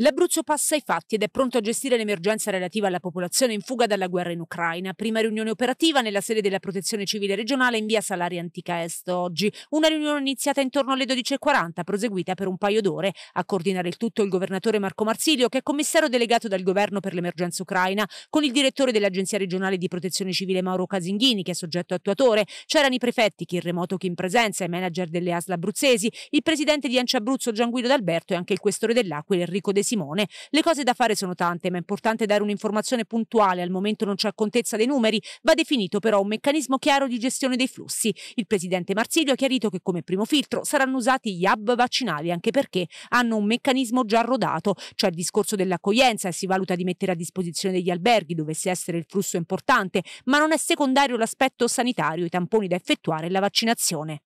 L'Abruzzo passa ai fatti ed è pronto a gestire l'emergenza relativa alla popolazione in fuga dalla guerra in Ucraina. Prima riunione operativa nella sede della Protezione Civile regionale in via Salari Antica Est oggi. Una riunione iniziata intorno alle 12.40, proseguita per un paio d'ore. A coordinare il tutto il governatore Marco Marsilio, che è commissario delegato dal governo per l'emergenza ucraina, con il direttore dell'Agenzia regionale di Protezione Civile Mauro Casinghini, che è soggetto attuatore. C'erano i prefetti, chi in remoto, chi in presenza, i manager delle ASL abruzzesi, il presidente di Ancia Abruzzo Gianguido D'Alberto e anche il questore dell'Aquila Enrico De Simone, le cose da fare sono tante, ma è importante dare un'informazione puntuale, al momento non c'è contezza dei numeri, va definito però un meccanismo chiaro di gestione dei flussi. Il presidente Marsilio ha chiarito che come primo filtro saranno usati gli hub vaccinali, anche perché hanno un meccanismo già rodato, cioè il discorso dell'accoglienza e si valuta di mettere a disposizione degli alberghi, dovesse essere il flusso importante, ma non è secondario l'aspetto sanitario, i tamponi da effettuare e la vaccinazione.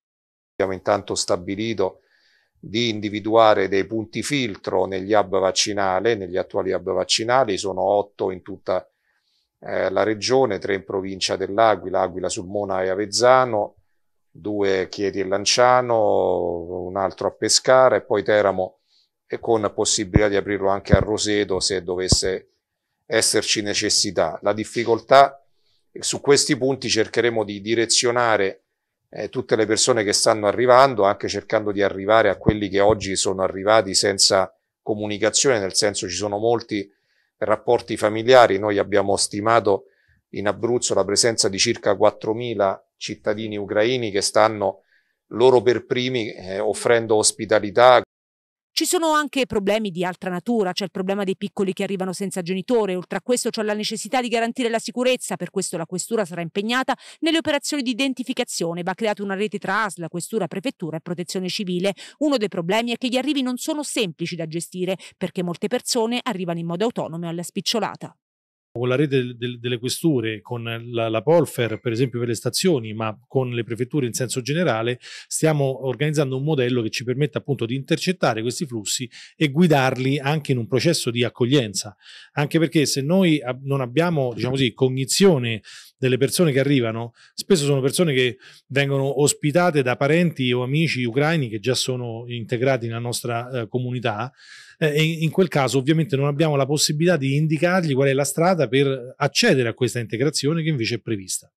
Abbiamo intanto stabilito di individuare dei punti filtro negli hub vaccinali, negli attuali hub vaccinali, sono otto in tutta eh, la regione, tre in provincia dell'Aquila, Aquila, Sulmona e Avezzano, due Chieti e Lanciano, un altro a Pescara e poi Teramo e con possibilità di aprirlo anche a Roseto se dovesse esserci necessità. La difficoltà su questi punti cercheremo di direzionare eh, tutte le persone che stanno arrivando, anche cercando di arrivare a quelli che oggi sono arrivati senza comunicazione, nel senso ci sono molti rapporti familiari, noi abbiamo stimato in Abruzzo la presenza di circa 4.000 cittadini ucraini che stanno loro per primi eh, offrendo ospitalità ci sono anche problemi di altra natura, c'è il problema dei piccoli che arrivano senza genitore, oltre a questo c'è la necessità di garantire la sicurezza, per questo la questura sarà impegnata nelle operazioni di identificazione, va creata una rete tra ASL, questura, prefettura e protezione civile. Uno dei problemi è che gli arrivi non sono semplici da gestire perché molte persone arrivano in modo autonomo alla spicciolata con la rete delle questure, con la, la Polfer, per esempio per le stazioni, ma con le prefetture in senso generale, stiamo organizzando un modello che ci permette appunto di intercettare questi flussi e guidarli anche in un processo di accoglienza. Anche perché se noi non abbiamo, diciamo così, cognizione delle persone che arrivano spesso sono persone che vengono ospitate da parenti o amici ucraini che già sono integrati nella nostra eh, comunità eh, e in quel caso ovviamente non abbiamo la possibilità di indicargli qual è la strada per accedere a questa integrazione che invece è prevista.